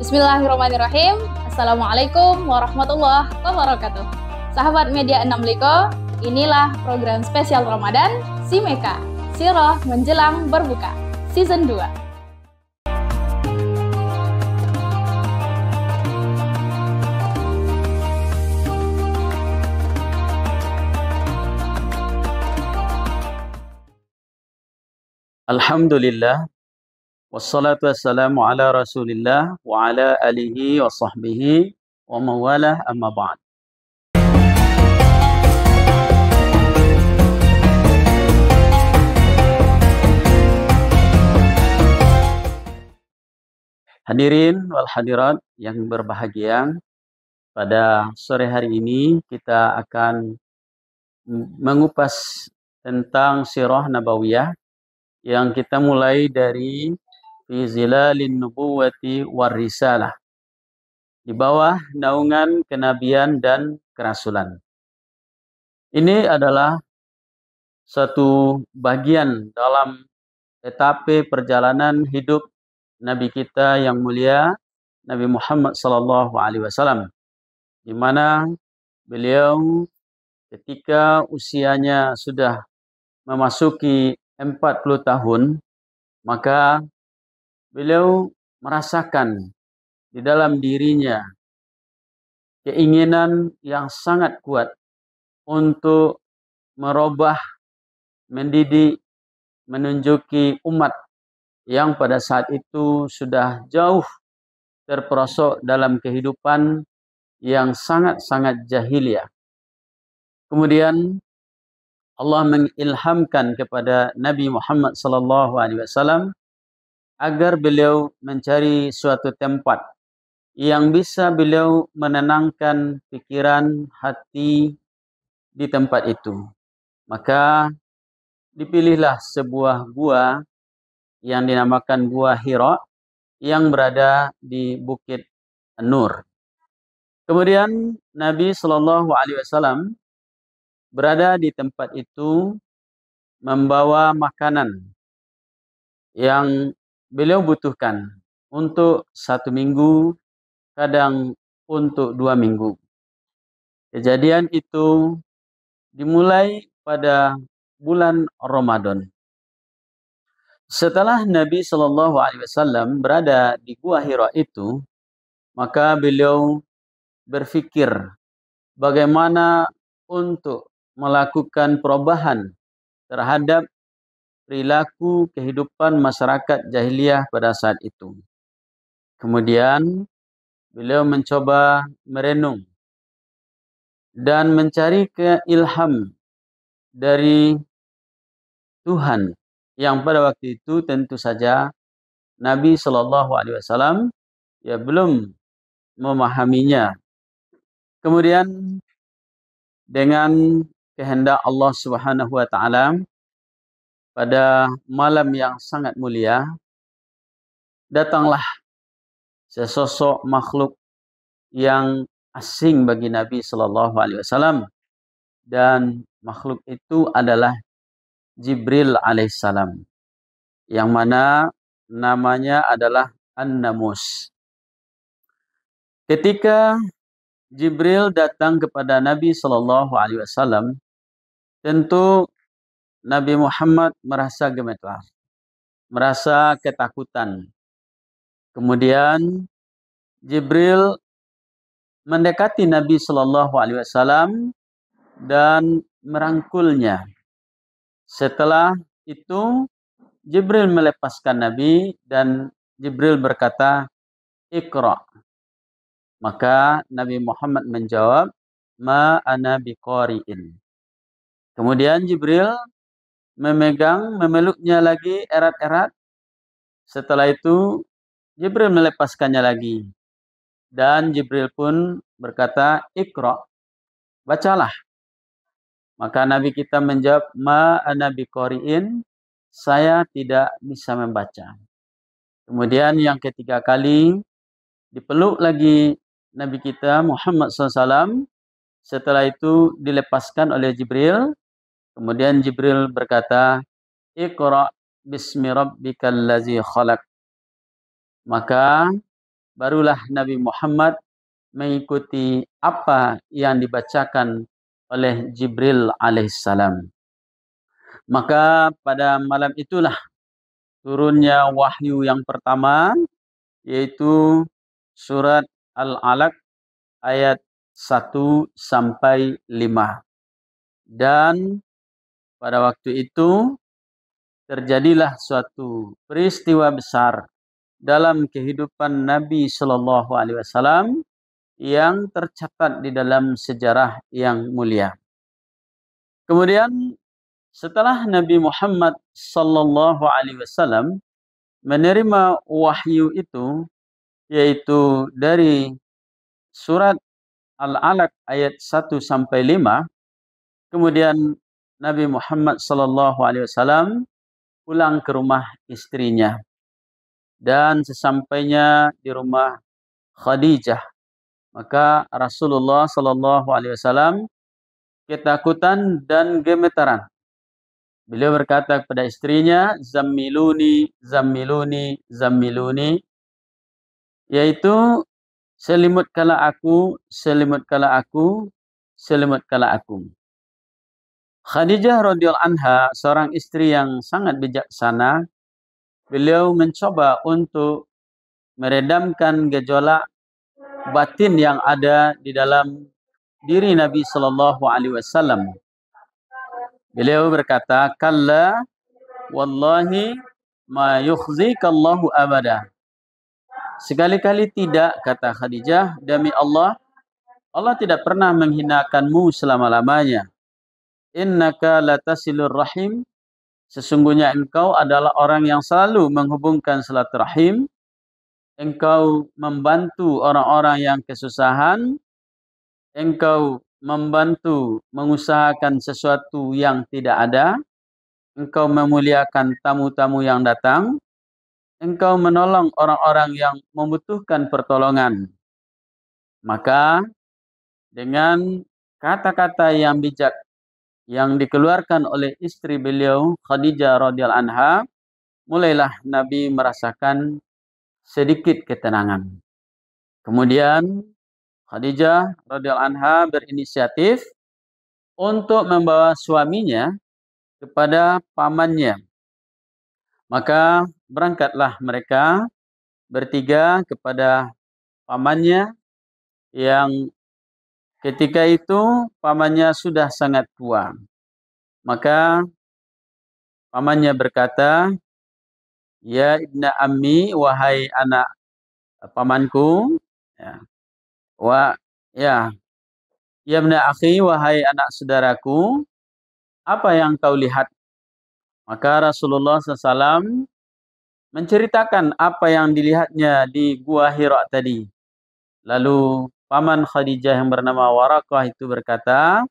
Bismillahirrahmanirrahim. Assalamualaikum warahmatullahi wabarakatuh. Sahabat media 6 Liko, inilah program spesial Ramadan Simeka, Siroh Menjelang Berbuka, Season 2. Alhamdulillah, Wassalatu wassalamu ala rasulillah wa ala alihi wa sahbihi wa mawalah amma ba'd. Hadirin wal hadirat yang berbahagia, pada sore hari ini kita akan mengupas tentang sirah nabawiyah yang kita mulai dari fi zilalin nubuwati war risalah. Di bawah naungan kenabian dan kerasulan. Ini adalah satu bagian dalam etape perjalanan hidup Nabi kita yang mulia Nabi Muhammad sallallahu alaihi wasallam di mana beliau ketika usianya sudah memasuki 40 tahun maka beliau merasakan di dalam dirinya keinginan yang sangat kuat untuk merubah, mendidik, menunjuki umat yang pada saat itu sudah jauh terperosok dalam kehidupan yang sangat-sangat jahiliyah. Kemudian Allah mengilhamkan kepada Nabi Muhammad sallallahu alaihi wasallam agar beliau mencari suatu tempat yang bisa beliau menenangkan pikiran, hati di tempat itu. Maka dipilihlah sebuah gua yang dinamakan Gua Hira yang berada di Bukit Nur. Kemudian Nabi Shallallahu Alaihi Wasallam berada di tempat itu membawa makanan yang beliau butuhkan untuk satu minggu, kadang untuk dua minggu. Kejadian itu dimulai pada bulan Ramadan. Setelah Nabi Shallallahu Alaihi Wasallam berada di gua Hira itu, maka beliau berpikir bagaimana untuk melakukan perubahan terhadap perilaku kehidupan masyarakat jahiliyah pada saat itu. Kemudian beliau mencoba merenung dan mencari keilham dari Tuhan yang pada waktu itu tentu saja Nabi Shallallahu Alaihi Wasallam ya belum memahaminya. Kemudian dengan kehendak Allah Subhanahu Wa Taala pada malam yang sangat mulia, datanglah sesosok makhluk yang asing bagi Nabi Shallallahu Alaihi Wasallam dan makhluk itu adalah Jibril alaihissalam yang mana namanya adalah An-Namus. Ketika Jibril datang kepada Nabi Shallallahu Alaihi Wasallam, tentu Nabi Muhammad merasa gemetar, merasa ketakutan. Kemudian Jibril mendekati Nabi Shallallahu Alaihi Wasallam dan merangkulnya. Setelah itu Jibril melepaskan Nabi dan Jibril berkata, "Iqra." Maka Nabi Muhammad menjawab, Ma'ana ana biqari'in." Kemudian Jibril memegang, memeluknya lagi erat-erat. Setelah itu, Jibril melepaskannya lagi. Dan Jibril pun berkata, Iqra, bacalah. Maka Nabi kita menjawab, Ma nabi kori'in, saya tidak bisa membaca. Kemudian yang ketiga kali, dipeluk lagi Nabi kita Muhammad SAW. Setelah itu dilepaskan oleh Jibril Kemudian Jibril berkata, Iqra bismi rabbikal ladzi khalaq. Maka barulah Nabi Muhammad mengikuti apa yang dibacakan oleh Jibril alaihissalam. Maka pada malam itulah turunnya wahyu yang pertama yaitu surat Al-Alaq ayat 1 sampai 5. Dan pada waktu itu terjadilah suatu peristiwa besar dalam kehidupan Nabi Shallallahu Alaihi Wasallam yang tercatat di dalam sejarah yang mulia. Kemudian setelah Nabi Muhammad Shallallahu Alaihi Wasallam menerima wahyu itu, yaitu dari surat Al-Alaq ayat 1 sampai 5, kemudian Nabi Muhammad Sallallahu Alaihi Wasallam pulang ke rumah istrinya dan sesampainya di rumah Khadijah maka Rasulullah Sallallahu Alaihi Wasallam ketakutan dan gemetaran beliau berkata kepada istrinya zamiluni zamiluni zamiluni yaitu selimut kala aku selimut kala aku selimut kala aku Khadijah radhiyallahu anha seorang istri yang sangat bijaksana. Beliau mencoba untuk meredamkan gejolak batin yang ada di dalam diri Nabi Shallallahu Alaihi Wasallam. Beliau berkata, "Kalla, wallahi ma yukhzikallahu abada." Sekali-kali tidak, kata Khadijah, demi Allah, Allah tidak pernah menghinakanmu selama-lamanya innaka latasilur rahim sesungguhnya engkau adalah orang yang selalu menghubungkan silaturahim engkau membantu orang-orang yang kesusahan engkau membantu mengusahakan sesuatu yang tidak ada engkau memuliakan tamu-tamu yang datang engkau menolong orang-orang yang membutuhkan pertolongan maka dengan kata-kata yang bijak yang dikeluarkan oleh istri beliau Khadijah radhiyallahu anha, mulailah Nabi merasakan sedikit ketenangan. Kemudian Khadijah radhiyallahu anha berinisiatif untuk membawa suaminya kepada pamannya. Maka berangkatlah mereka bertiga kepada pamannya yang Ketika itu pamannya sudah sangat tua. Maka pamannya berkata, "Ya ibna ammi, wahai anak eh, pamanku, ya. Wa ya, ya ibna akhi, wahai anak saudaraku, apa yang kau lihat?" Maka Rasulullah SAW menceritakan apa yang dilihatnya di Gua Hira tadi. Lalu Paman Khadijah yang bernama Warakah itu berkata,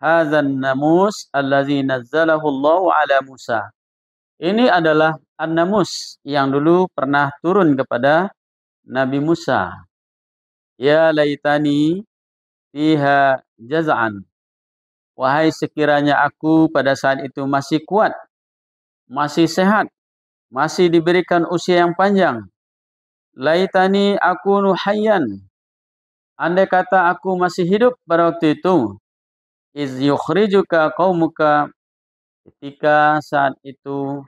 Hazan namus allazi nazzalahu Allah ala Musa. Ini adalah an-namus yang dulu pernah turun kepada Nabi Musa. Ya laitani fiha jaz'an. Wahai sekiranya aku pada saat itu masih kuat, masih sehat, masih diberikan usia yang panjang. Laitani aku nuhayyan. Andai kata aku masih hidup pada waktu itu, iz yukhrijuka qawmuka. ketika saat itu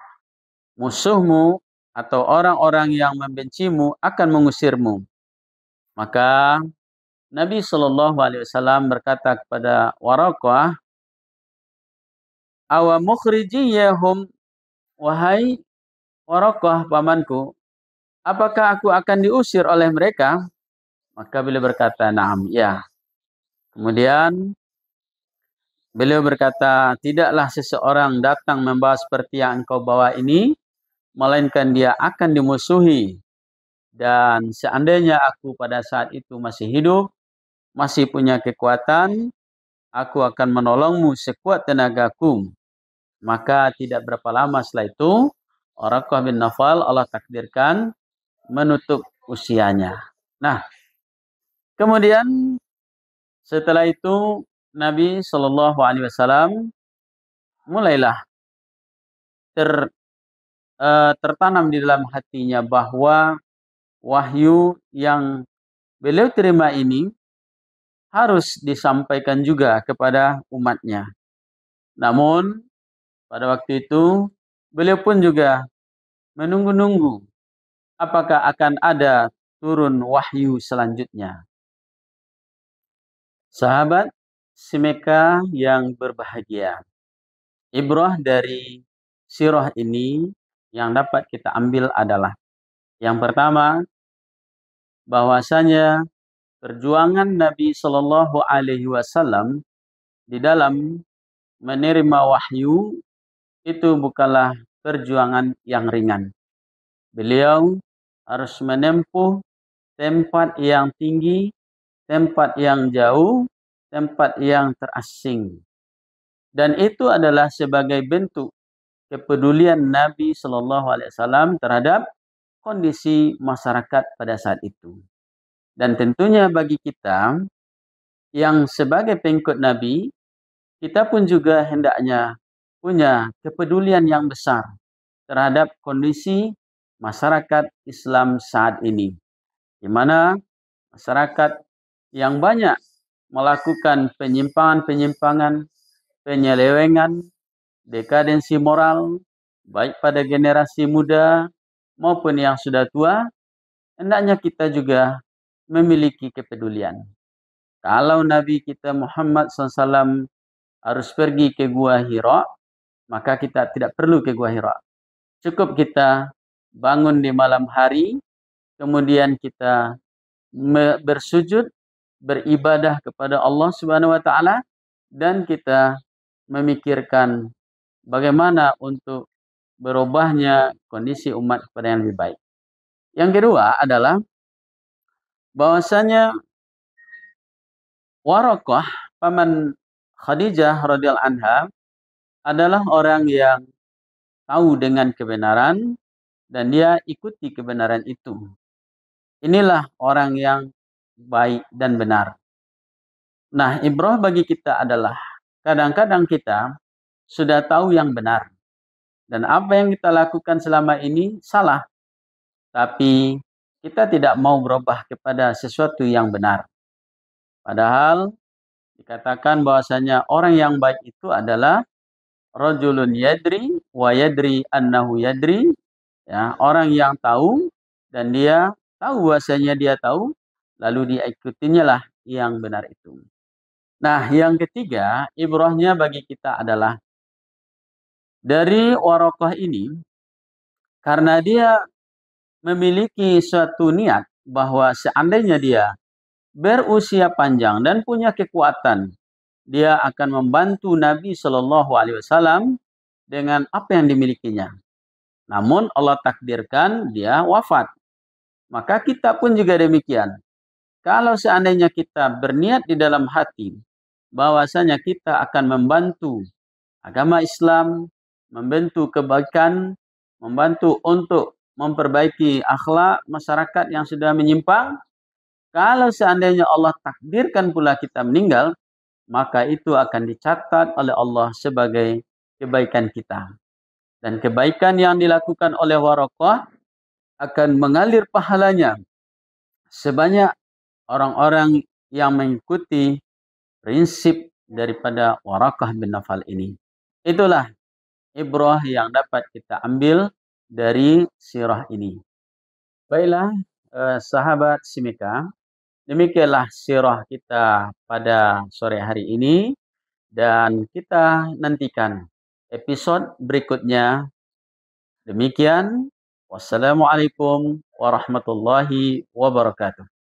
musuhmu atau orang-orang yang membencimu akan mengusirmu. Maka Nabi Shallallahu alaihi wasallam berkata kepada Waraqah, "Awa mukhrijiyahum wahai Waraqah pamanku, apakah aku akan diusir oleh mereka?" Maka beliau berkata, "Na'am, ya." Kemudian beliau berkata, "Tidaklah seseorang datang membahas seperti yang engkau bawa ini, melainkan dia akan dimusuhi. Dan seandainya aku pada saat itu masih hidup, masih punya kekuatan, aku akan menolongmu sekuat tenagaku." Maka tidak berapa lama setelah itu, orang bin Nafal Allah takdirkan menutup usianya. Nah, Kemudian setelah itu Nabi Shallallahu Alaihi Wasallam mulailah ter uh, tertanam di dalam hatinya bahwa wahyu yang beliau terima ini harus disampaikan juga kepada umatnya. Namun pada waktu itu beliau pun juga menunggu-nunggu apakah akan ada turun wahyu selanjutnya. Sahabat Simeka yang berbahagia, ibrah dari sirah ini yang dapat kita ambil adalah yang pertama bahwasanya perjuangan Nabi Shallallahu alaihi wasallam di dalam menerima wahyu itu bukanlah perjuangan yang ringan. Beliau harus menempuh tempat yang tinggi tempat yang jauh, tempat yang terasing. Dan itu adalah sebagai bentuk kepedulian Nabi SAW terhadap kondisi masyarakat pada saat itu. Dan tentunya bagi kita yang sebagai pengikut Nabi, kita pun juga hendaknya punya kepedulian yang besar terhadap kondisi masyarakat Islam saat ini, di mana masyarakat yang banyak melakukan penyimpangan-penyimpangan, penyelewengan, dekadensi moral, baik pada generasi muda maupun yang sudah tua, hendaknya kita juga memiliki kepedulian. Kalau Nabi kita Muhammad SAW harus pergi ke Gua Hira, maka kita tidak perlu ke Gua Hira. Cukup kita bangun di malam hari, kemudian kita bersujud beribadah kepada Allah Subhanahu wa taala dan kita memikirkan bagaimana untuk berubahnya kondisi umat kepada yang lebih baik. Yang kedua adalah bahwasanya Warokoh paman Khadijah radhiyallahu anha adalah orang yang tahu dengan kebenaran dan dia ikuti kebenaran itu. Inilah orang yang baik dan benar. Nah, ibrah bagi kita adalah kadang-kadang kita sudah tahu yang benar dan apa yang kita lakukan selama ini salah. Tapi kita tidak mau berubah kepada sesuatu yang benar. Padahal dikatakan bahwasanya orang yang baik itu adalah rajulun yadri wa yadri annahu yadri ya orang yang tahu dan dia tahu bahwasanya dia tahu Lalu diikutinya lah yang benar itu. Nah, yang ketiga, ibrahnya bagi kita adalah dari warokoh ini, karena dia memiliki suatu niat bahwa seandainya dia berusia panjang dan punya kekuatan, dia akan membantu Nabi Shallallahu Alaihi Wasallam dengan apa yang dimilikinya. Namun Allah takdirkan dia wafat. Maka kita pun juga demikian. Kalau seandainya kita berniat di dalam hati bahwasanya kita akan membantu agama Islam, membantu kebaikan, membantu untuk memperbaiki akhlak masyarakat yang sudah menyimpang, kalau seandainya Allah takdirkan pula kita meninggal, maka itu akan dicatat oleh Allah sebagai kebaikan kita. Dan kebaikan yang dilakukan oleh Warokoh akan mengalir pahalanya sebanyak orang-orang yang mengikuti prinsip daripada Warakah bin Nafal ini. Itulah ibrah yang dapat kita ambil dari sirah ini. Baiklah, eh, sahabat Simika, demikianlah sirah kita pada sore hari ini dan kita nantikan episode berikutnya. Demikian, wassalamualaikum warahmatullahi wabarakatuh.